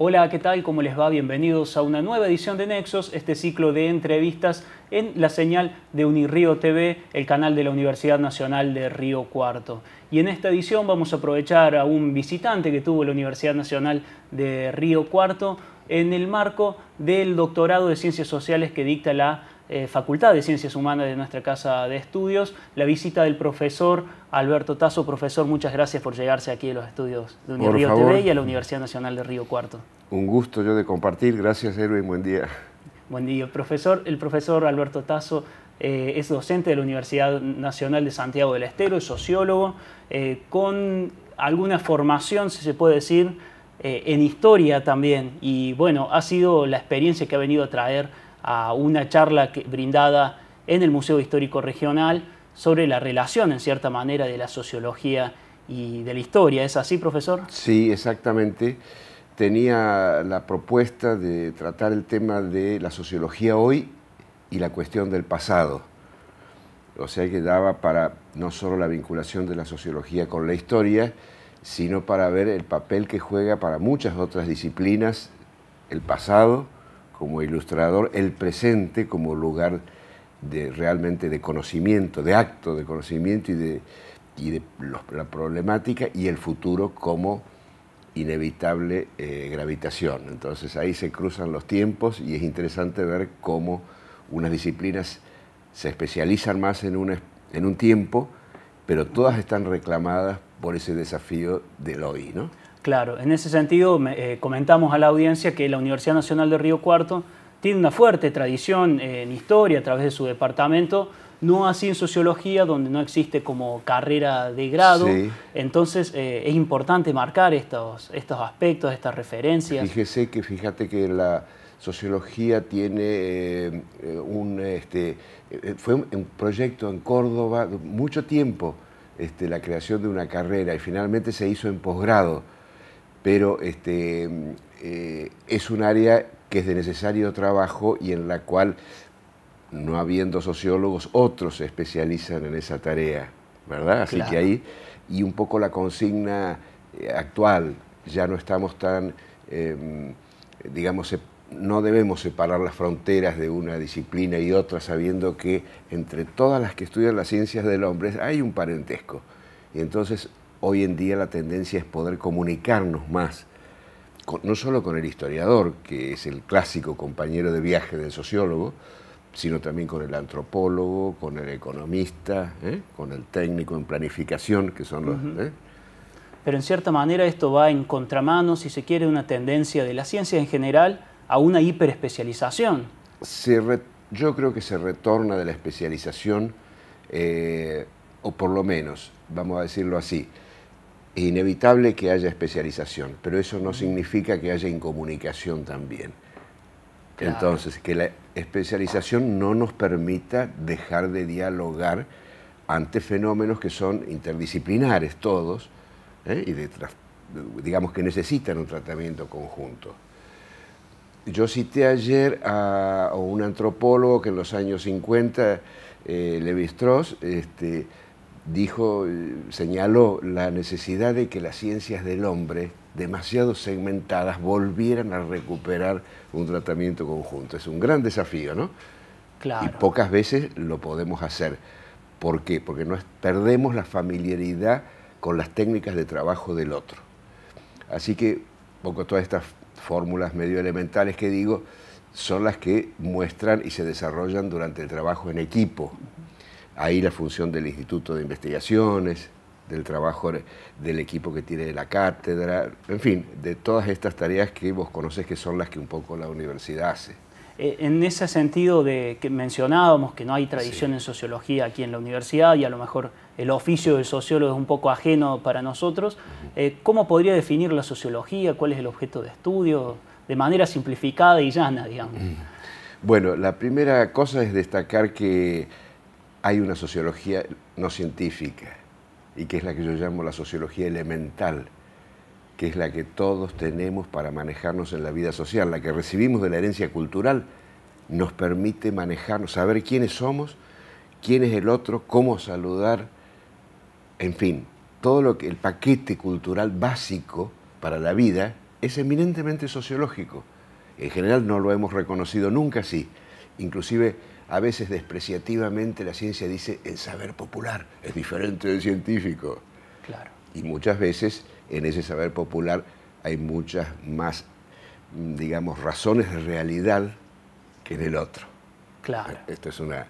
Hola, ¿qué tal? ¿Cómo les va? Bienvenidos a una nueva edición de Nexos, este ciclo de entrevistas en la señal de Unirío TV, el canal de la Universidad Nacional de Río Cuarto. Y en esta edición vamos a aprovechar a un visitante que tuvo la Universidad Nacional de Río Cuarto en el marco del doctorado de Ciencias Sociales que dicta la eh, Facultad de Ciencias Humanas de nuestra Casa de Estudios, la visita del profesor Alberto Tazo. Profesor, muchas gracias por llegarse aquí a los estudios de Unirío TV y a la Universidad Nacional de Río Cuarto. Un gusto yo de compartir. Gracias, y Buen día. Buen día, profesor. El profesor Alberto Tazo eh, es docente de la Universidad Nacional de Santiago del Estero, es sociólogo, eh, con alguna formación, si se puede decir, en historia también. Y bueno, ha sido la experiencia que ha venido a traer a una charla brindada en el Museo Histórico Regional sobre la relación, en cierta manera, de la sociología y de la historia. ¿Es así, profesor? Sí, exactamente. Tenía la propuesta de tratar el tema de la sociología hoy y la cuestión del pasado. O sea que daba para no solo la vinculación de la sociología con la historia, sino para ver el papel que juega para muchas otras disciplinas el pasado como ilustrador el presente como lugar de, realmente de conocimiento, de acto de conocimiento y de, y de la problemática y el futuro como inevitable eh, gravitación. Entonces ahí se cruzan los tiempos y es interesante ver cómo unas disciplinas se especializan más en un, en un tiempo, pero todas están reclamadas por ese desafío del hoy. ¿no? Claro, en ese sentido eh, comentamos a la audiencia que la Universidad Nacional de Río Cuarto tiene una fuerte tradición eh, en historia a través de su departamento, no así en sociología, donde no existe como carrera de grado. Entonces eh, es importante marcar estos, aspectos, estas referencias. Fíjese que, fíjate que la, sociología tiene un este, fue un proyecto en Córdoba mucho tiempo este, la creación de una carrera y finalmente se hizo en posgrado pero este, eh, es un área que es de necesario trabajo y en la cual, no habiendo sociólogos, otros se especializan en esa tarea, ¿verdad? Así que ahí, y un poco la consigna eh, actual, ya no estamos tan, em, digamos, no debemos separar las fronteras de una disciplina y otra, sabiendo que entre todas las que estudian las ciencias del hombre hay un parentesco. Y entonces hoy en día la tendencia es poder comunicarnos más, no solo con el historiador, que es el clásico compañero de viaje del sociólogo, sino también con el antropólogo, con el economista, ¿eh? con el técnico en planificación, que son los... ¿eh? Pero en cierta manera esto va en contramano, si se quiere, una tendencia de la ciencia en general a una hiperespecialización. yo creo que se retorna de la especialización, eh, o por lo menos, vamos a decirlo así, es inevitable que haya especialización, pero eso no significa que haya incomunicación también. Entonces, que la especialización no nos permita dejar de dialogar ante fenómenos que son interdisciplinares todos ¿eh? y digamos que necesitan un tratamiento conjunto. Yo cité ayer a, un antropólogo que en los años 50, Levi Strauss, dijo, eh, señaló la necesidad de que las ciencias del hombre, demasiado segmentadas, volvieran a recuperar un tratamiento conjunto. Es un gran desafío, ¿no? Claro. Y pocas veces lo podemos hacer. ¿Por qué? Porque perdemos la familiaridad con las técnicas de trabajo del otro. Así que, poco todas estas fórmulas medio elementales que digo, son las que muestran y se desarrollan durante el trabajo en equipo Ahí la función del Instituto de Investigaciones, del trabajo del equipo que tiene la cátedra, en fin, de todas estas tareas que vos conoces que son las que un poco la universidad hace. Eh, en ese sentido de que mencionábamos que no hay tradición en sociología aquí en la universidad y a lo mejor el oficio del sociólogo es un poco ajeno para nosotros, eh, ¿cómo podría definir la sociología? ¿Cuál es el objeto de estudio? De manera simplificada y llana, digamos. Bueno, la primera cosa es destacar que hay una sociología no científica y que es la que yo llamo la sociología elemental, que es la que todos tenemos para manejarnos en la vida social, la que recibimos de la herencia cultural, nos permite manejarnos, saber quiénes somos, quién es el otro, cómo saludar, en fin, todo lo que el paquete cultural básico para la vida es eminentemente sociológico. En general no lo hemos reconocido nunca así. Inclusive a veces despreciativamente la ciencia dice el saber popular es diferente del científico. Claro. Y muchas veces en ese saber popular hay muchas más, digamos, razones de realidad que en el otro. Claro. Esto es una,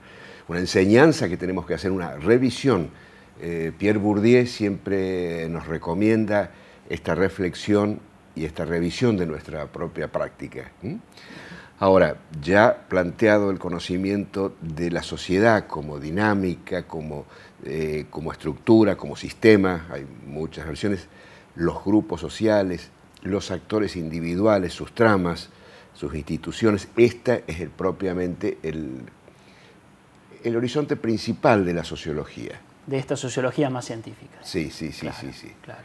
enseñanza que tenemos que hacer, una revisión. Eh, Pierre Bourdieu siempre nos recomienda esta reflexión y esta revisión de nuestra propia práctica. Ahora, ya planteado el conocimiento de la sociedad como dinámica, eh, como, estructura, como sistema, hay muchas versiones, los grupos sociales, los actores individuales, sus tramas, sus instituciones, esta es el, propiamente el, el horizonte principal de la sociología de esta sociología más científica. Sí, sí, sí, sí, sí. Claro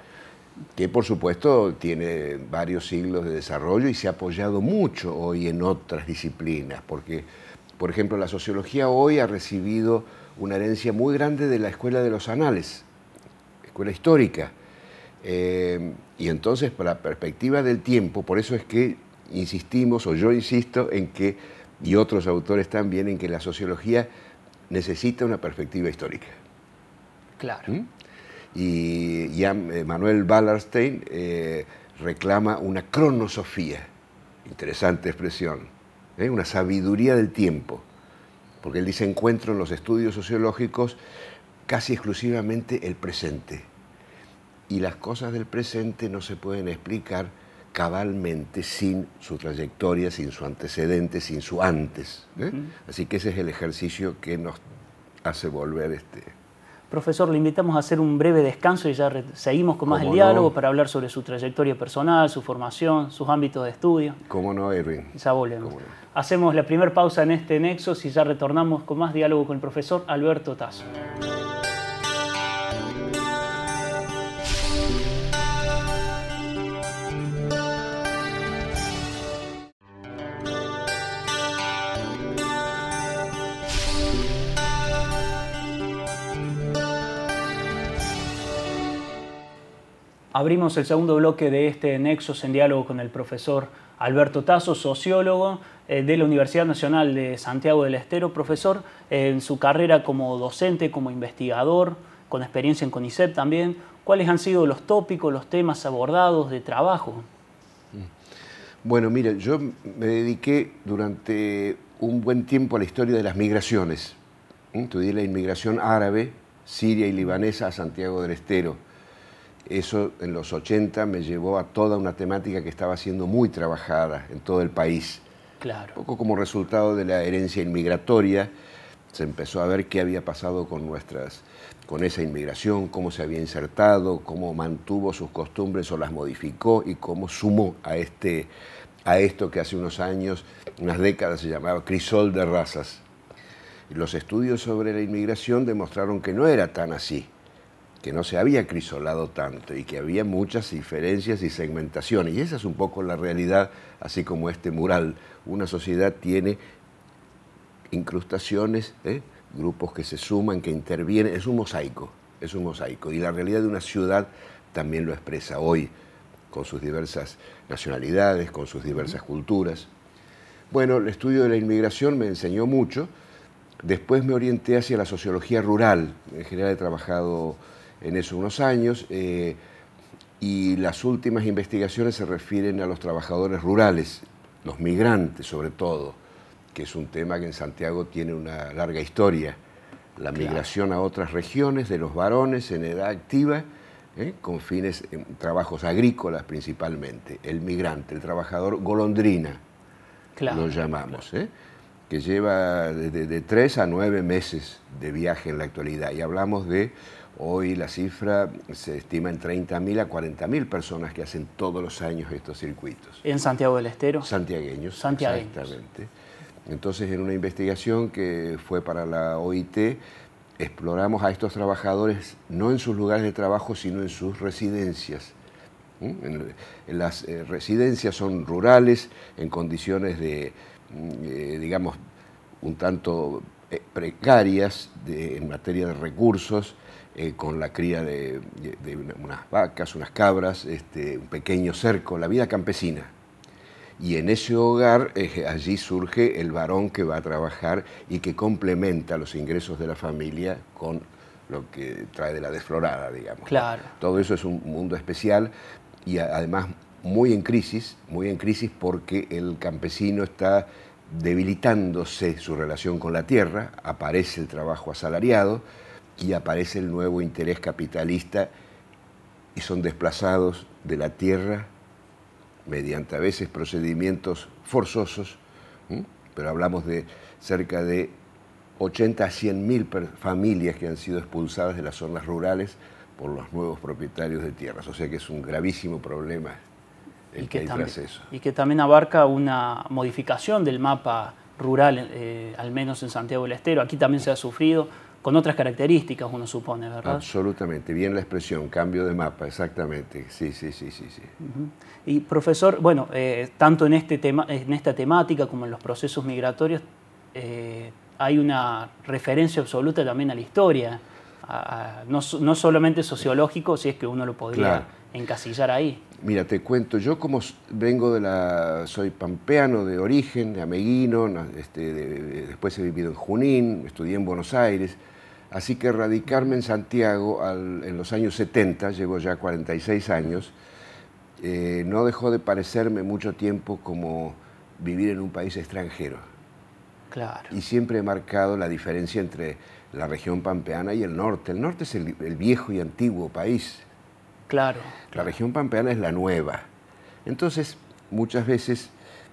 que por supuesto tiene varios siglos de desarrollo y se ha apoyado mucho hoy en otras disciplinas, porque, por ejemplo, la sociología hoy ha recibido una herencia muy grande de la Escuela de los Anales, escuela histórica. Eh, y entonces, para la perspectiva del tiempo, por eso es que insistimos, o yo insisto, en que, y otros autores también, en que la sociología necesita una perspectiva histórica. Claro. ¿Mm? Y ya eh, Manuel Ballerstein eh, reclama una cronosofía, interesante expresión, ¿eh? una sabiduría del tiempo, porque él dice encuentro en los estudios sociológicos casi exclusivamente el presente. Y las cosas del presente no se pueden explicar cabalmente sin su trayectoria, sin su antecedente, sin su antes. Así que ese es el ejercicio que nos hace volver este, Profesor, le invitamos a hacer un breve descanso y ya seguimos con más el diálogo para hablar sobre su trayectoria personal, su formación, sus ámbitos de estudio. ¿Cómo no, Erwin? Ya volvemos. Hacemos la primera pausa en este nexo y ya retornamos con más diálogo con el profesor Alberto Tazo. abrimos el segundo bloque de este Nexos en diálogo con el profesor Alberto Tazo, sociólogo eh, de la Universidad Nacional de Santiago del Estero, profesor eh, en su carrera como docente, como investigador, con experiencia en CONICET también. ¿Cuáles han sido los tópicos, los temas abordados de trabajo? Mm. Bueno, mire, yo me dediqué durante un buen tiempo a la historia de las migraciones. Estudié la inmigración árabe, siria y libanesa a Santiago del Estero eso en los 80 me llevó a toda una temática que estaba siendo muy trabajada en todo el país. Claro. Un poco como resultado de la herencia inmigratoria, se empezó a ver qué había pasado con nuestras con esa inmigración, cómo se había insertado, cómo mantuvo sus costumbres o las modificó y cómo sumó a este a esto que hace unos años, unas décadas se llamaba crisol de razas. Los estudios sobre la inmigración demostraron que no era tan así que no se había crisolado tanto y que había muchas diferencias y segmentaciones. Y esa es un poco la realidad, así como este mural. Una sociedad tiene incrustaciones, ¿eh? grupos que se suman, que intervienen. Es un mosaico, es un mosaico. Y la realidad de una ciudad también lo expresa hoy, con sus diversas nacionalidades, con sus diversas culturas. Bueno, el estudio de la inmigración me enseñó mucho. Después me orienté hacia la sociología rural. En general he trabajado en esos unos años. Eh, y las últimas investigaciones se refieren a los trabajadores rurales, los migrantes sobre todo, que es un tema que en Santiago tiene una larga historia. La migración a otras regiones de los varones en edad activa, eh, con fines trabajos agrícolas principalmente. El migrante, el trabajador golondrina, lo llamamos. Eh, que lleva de, de, tres a nueve meses de viaje en la actualidad. Y hablamos de Hoy la cifra se estima en 30.000 a 40.000 personas que hacen todos los años estos circuitos. ¿En Santiago del Estero? Santiagueños. Santiago. Exactamente. Entonces, en una investigación que fue para la OIT, exploramos a estos trabajadores no en sus lugares de trabajo, sino en sus residencias. ¿Mm? las eh, residencias son rurales, en condiciones de, mm, eh, digamos, un tanto eh, precarias en materia de recursos, eh, con la cría de, unas vacas, unas cabras, este, un pequeño cerco, la vida campesina. Y en ese hogar, eh, allí surge el varón que va a trabajar y que complementa los ingresos de la familia con lo que trae de la desflorada, digamos. Claro. Todo eso es un mundo especial y además muy en crisis, muy en crisis porque el campesino está debilitándose su relación con la tierra, aparece el trabajo asalariado, y aparece el nuevo interés capitalista y son desplazados de la tierra mediante a veces procedimientos forzosos, pero hablamos de cerca de 80 a 100 mil familias que han sido expulsadas de las zonas rurales por los nuevos propietarios de tierras. O sea que es un gravísimo problema el que, hay eso. Y que también abarca una modificación del mapa rural, eh, al menos en Santiago del Estero. Aquí también se ha sufrido con otras características, uno supone, ¿verdad? Absolutamente, bien la expresión, cambio de mapa, exactamente, sí, sí, sí, sí. sí. Y profesor, bueno, eh, tanto en, este tema, en esta temática como en los procesos migratorios eh, hay una referencia absoluta también a la historia, no, solamente sociológico, si es que uno lo podría encasillar ahí. Mira, te cuento, yo como vengo de la. soy pampeano de origen, de ameguino, este, después he vivido en Junín, estudié en Buenos Aires, Así que radicarme en Santiago en los años 70, llevo ya 46 años, eh, no dejó de parecerme mucho tiempo como vivir en un país extranjero. Claro. Y siempre he marcado la diferencia entre la región pampeana y el norte. El norte es el viejo y antiguo país. Claro. La región pampeana es la nueva. Entonces, muchas veces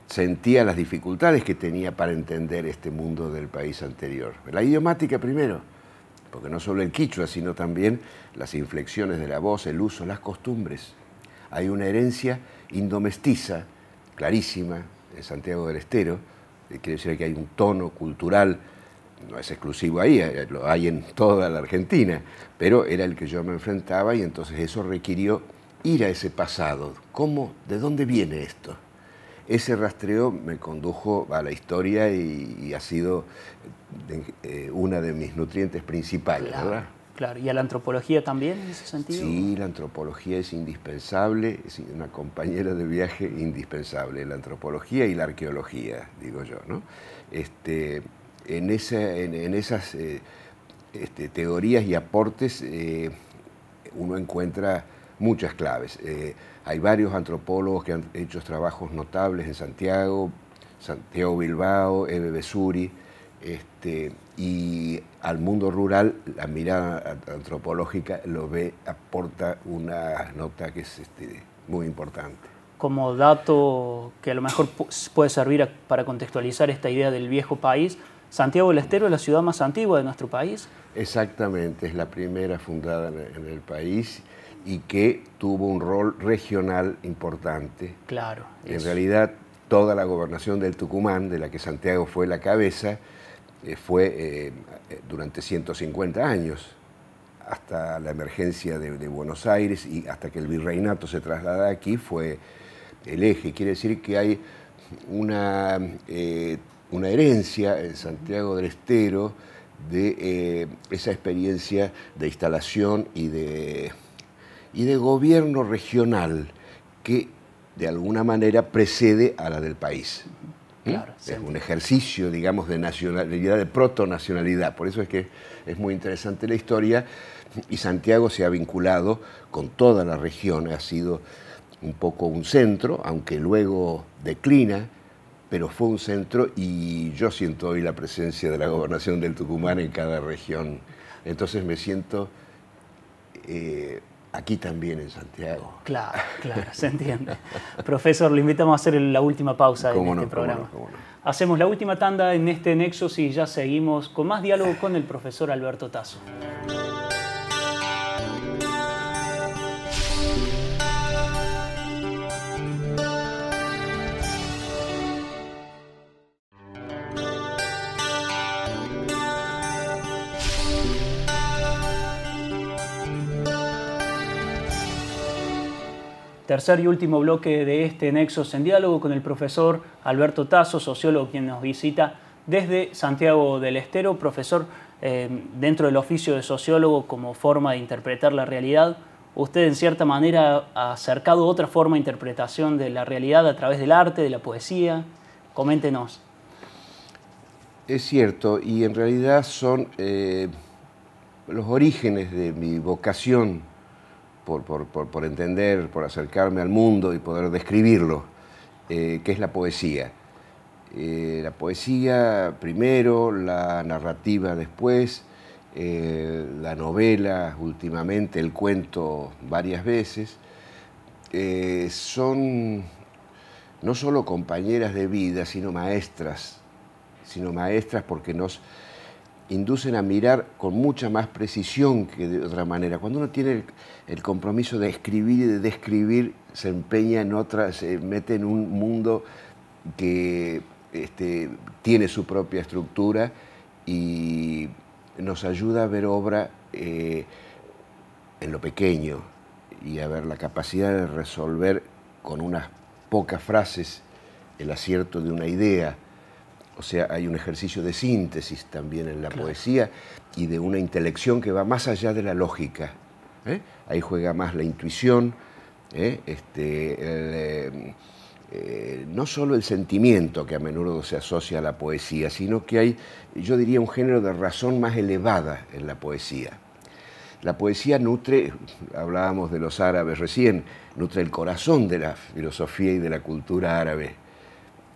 sentía las dificultades que tenía para entender este mundo del país anterior. La idiomática primero porque no solo el quichua, sino también las inflexiones de la voz, el uso, las costumbres. Hay una herencia indomestiza, clarísima, en Santiago del Estero, quiere decir que hay un tono cultural, no es exclusivo ahí, eh, lo hay en toda la Argentina, pero era el que yo me enfrentaba y entonces eso requirió ir a ese pasado. ¿Cómo? ¿De dónde viene esto? Ese rastreo me condujo a la historia y ha sido eh, una de mis nutrientes principales, claro, ¿verdad? Claro, ¿y a la antropología también en ese sentido? Sí, la antropología es indispensable, es una compañera de viaje indispensable, la antropología y la arqueología, digo yo, ¿no? Este, en, esas eh, este, teorías y aportes eh, uno encuentra muchas claves. hay varios antropólogos que han hecho trabajos notables en Santiago, Santiago Bilbao, Ebe Besuri, este, y al mundo rural la mirada antropológica lo ve, aporta una nota que es este, muy importante. Como dato que a lo mejor puede servir para contextualizar esta idea del viejo país, Santiago del Estero es la ciudad más antigua de nuestro país. Exactamente, es la primera fundada en el país y que tuvo un rol regional importante. Claro. En realidad, toda la gobernación del Tucumán, de la que Santiago fue la cabeza, eh, fue eh, eh, durante 150 años, hasta la emergencia de, Buenos Aires y hasta que el virreinato se traslada aquí, fue el eje. Quiere decir que hay una, una herencia en Santiago del Estero de esa experiencia de instalación y de, y de gobierno regional que de alguna manera precede a la del país. Es un ejercicio, digamos, de nacionalidad, de proto-nacionalidad. Por eso es que es muy interesante la historia y Santiago se ha vinculado con toda la región, ha sido un poco un centro, aunque luego declina, pero fue un centro y yo siento hoy la presencia de la gobernación del Tucumán en cada región. Entonces me siento eh, Aquí también en Santiago. Claro, claro, se entiende. Profesor, le invitamos a hacer la última pausa en este programa. Hacemos la última tanda en este nexo y ya seguimos con más diálogo con el profesor Alberto Tazo. tercer y último bloque de este Nexos en Diálogo con el profesor Alberto Tazo, sociólogo quien nos visita desde Santiago del Estero, profesor eh, dentro del oficio de sociólogo como forma de interpretar la realidad. Usted en cierta manera ha acercado otra forma de interpretación de la realidad a través del arte, de la poesía. Coméntenos. Es cierto, y en realidad son eh, los orígenes de mi vocación por, entender, por acercarme al mundo y poder describirlo, eh, que es la poesía. Eh, la poesía primero, la narrativa después, eh, la novela últimamente, el cuento varias veces, son no solo compañeras de vida, sino maestras, sino maestras porque nos inducen a mirar con mucha más precisión que de otra manera. Cuando uno tiene el, compromiso de escribir y de describir, se empeña en otra, se mete en un mundo que este, tiene su propia estructura y nos ayuda a ver obra eh, en lo pequeño y a ver la capacidad de resolver con unas pocas frases el acierto de una idea. O sea, hay un ejercicio de síntesis también en la poesía y de una intelección que va más allá de la lógica. ¿eh? Ahí juega más la intuición, ¿eh? este, eh, no solo el sentimiento que a menudo se asocia a la poesía, sino que hay, yo diría, un género de razón más elevada en la poesía. La poesía nutre, hablábamos de los árabes recién, nutre el corazón de la filosofía y de la cultura árabe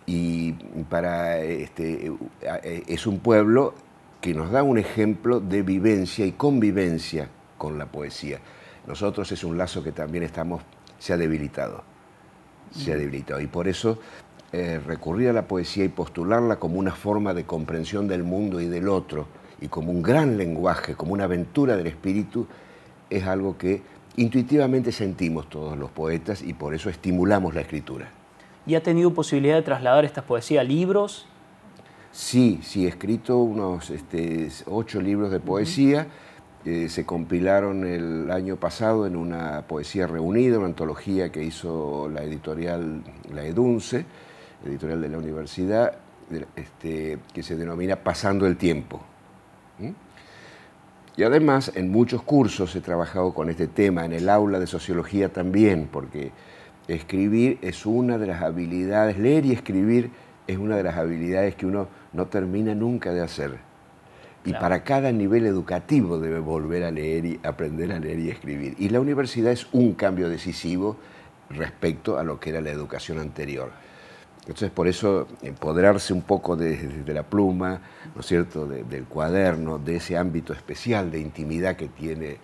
y para este, es un pueblo que nos da un ejemplo de vivencia y convivencia con la poesía. Nosotros es un lazo que también estamos, se ha debilitado, se ha debilitado. Y por eso eh, recurrir a la poesía y postularla como una forma de comprensión del mundo y del otro, y como un gran lenguaje, como una aventura del espíritu, es algo que intuitivamente sentimos todos los poetas y por eso estimulamos la escritura. ¿Y ha tenido posibilidad de trasladar estas poesías a libros? Sí, sí, he escrito unos este, ocho libros de poesía. Eh, se compilaron el año pasado en una poesía reunida, una antología que hizo la editorial La Edunce, editorial de la universidad, este, que se denomina Pasando el Tiempo. Y además en muchos cursos he trabajado con este tema, en el aula de sociología también, porque escribir es una de las habilidades, leer y escribir es una de las habilidades que uno no termina nunca de hacer. Y para cada nivel educativo debe volver a leer y aprender a leer y escribir. Y la universidad es un cambio decisivo respecto a lo que era la educación anterior. Entonces, por eso, empoderarse un poco desde de, la pluma, ¿no es cierto?, del cuaderno, de ese ámbito especial de intimidad que tiene,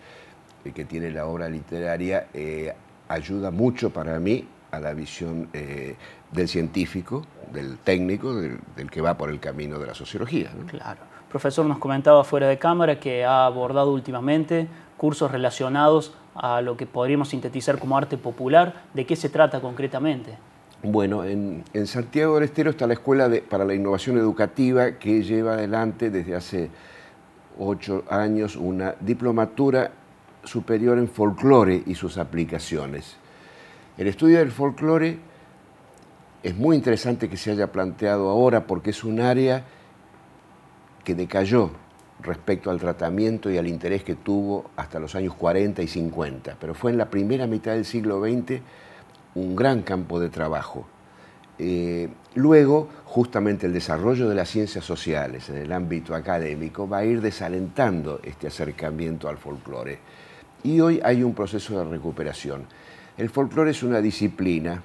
que tiene la obra literaria, eh, ayuda mucho para mí a la visión eh, del científico, del técnico, del, que va por el camino de la sociología. Claro. profesor nos comentaba fuera de cámara que ha abordado últimamente cursos relacionados a lo que podríamos sintetizar como arte popular. ¿De qué se trata concretamente? Bueno, en, Santiago de Estero está la Escuela para la Innovación Educativa que lleva adelante desde hace ocho años una diplomatura superior en folclore y sus aplicaciones. El estudio del folclore es muy interesante que se haya planteado ahora porque es un área que decayó respecto al tratamiento y al interés que tuvo hasta los años 40 y 50, pero fue en la primera mitad del siglo XX un gran campo de trabajo. Eh, luego, justamente el desarrollo de las ciencias sociales en el ámbito académico va a ir desalentando este acercamiento al folclore y hoy hay un proceso de recuperación. El folclore es una disciplina,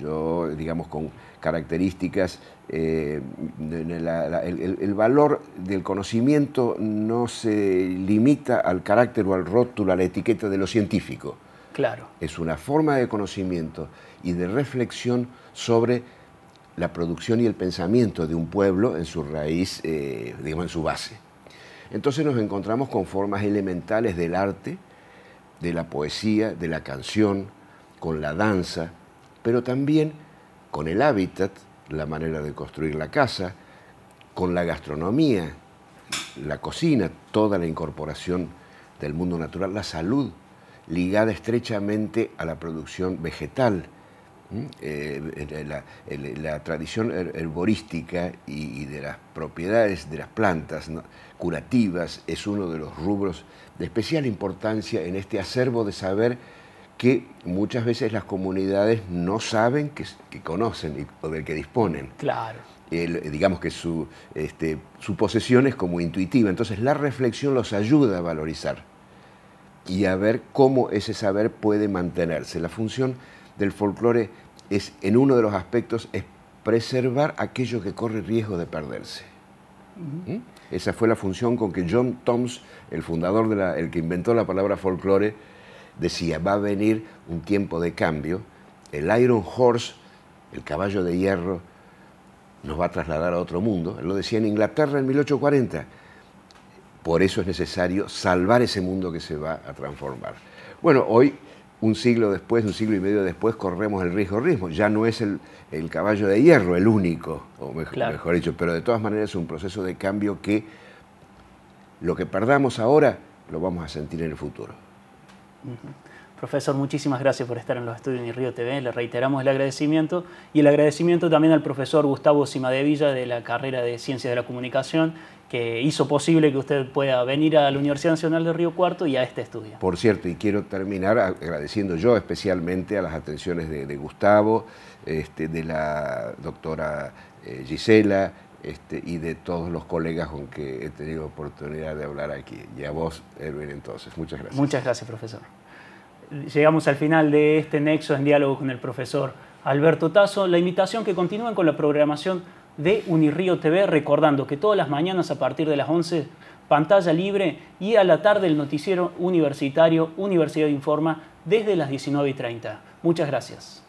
yo digamos con características, eh, el, valor del conocimiento no se limita al carácter o al rótulo, a la etiqueta de lo científico. Claro. Es una forma de conocimiento y de reflexión sobre la producción y el pensamiento de un pueblo en su raíz, eh, digamos, en su base. Entonces nos encontramos con formas elementales del arte, de la poesía, de la canción, con la danza, pero también con el hábitat, la manera de construir la casa, con la gastronomía, la cocina, toda la incorporación del mundo natural, la salud, ligada estrechamente a la producción vegetal, eh, eh, la, tradición herborística y, de las propiedades de las plantas curativas es uno de los rubros de especial importancia en este acervo de saber que muchas veces las comunidades no saben que, conocen o del que disponen. Claro. digamos que su, este, su posesión es como intuitiva, entonces la reflexión los ayuda a valorizar y a ver cómo ese saber puede mantenerse. La función del folclore es, en uno de los aspectos, preservar aquello que corre riesgo de perderse. ¿Mm? Esa fue la función con que John Toms, el fundador, de la, el que inventó la palabra folclore, decía, va a venir un tiempo de cambio, el Iron Horse, el caballo de hierro, nos va a trasladar a otro mundo. Él lo decía en Inglaterra en 1840. Por eso es necesario salvar ese mundo que se va a transformar. Bueno, hoy un siglo después, un siglo y medio después, corremos el riesgo ritmo. Ya no es el, caballo de hierro el único, o mejor, dicho, pero de todas maneras es un proceso de cambio que lo que perdamos ahora lo vamos a sentir en el futuro. Profesor, muchísimas gracias por estar en los estudios de Río TV. Le reiteramos el agradecimiento y el agradecimiento también al profesor Gustavo Simadevilla de la carrera de Ciencias de la Comunicación, que hizo posible que usted pueda venir a la Universidad Nacional de Río Cuarto y a este estudio. Por cierto, y quiero terminar agradeciendo yo especialmente a las atenciones de, Gustavo, este, de la doctora eh, Gisela, este, y de todos los colegas con que he tenido oportunidad de hablar aquí. Y a vos, Erwin, entonces. Muchas gracias. Muchas gracias, profesor llegamos al final de este Nexo en diálogo con el profesor Alberto Tazo. La invitación que continúen con la programación de Unirío TV, recordando que todas las mañanas a partir de las 11, pantalla libre y a la tarde el noticiero universitario Universidad Informa desde las 19.30. y Muchas gracias.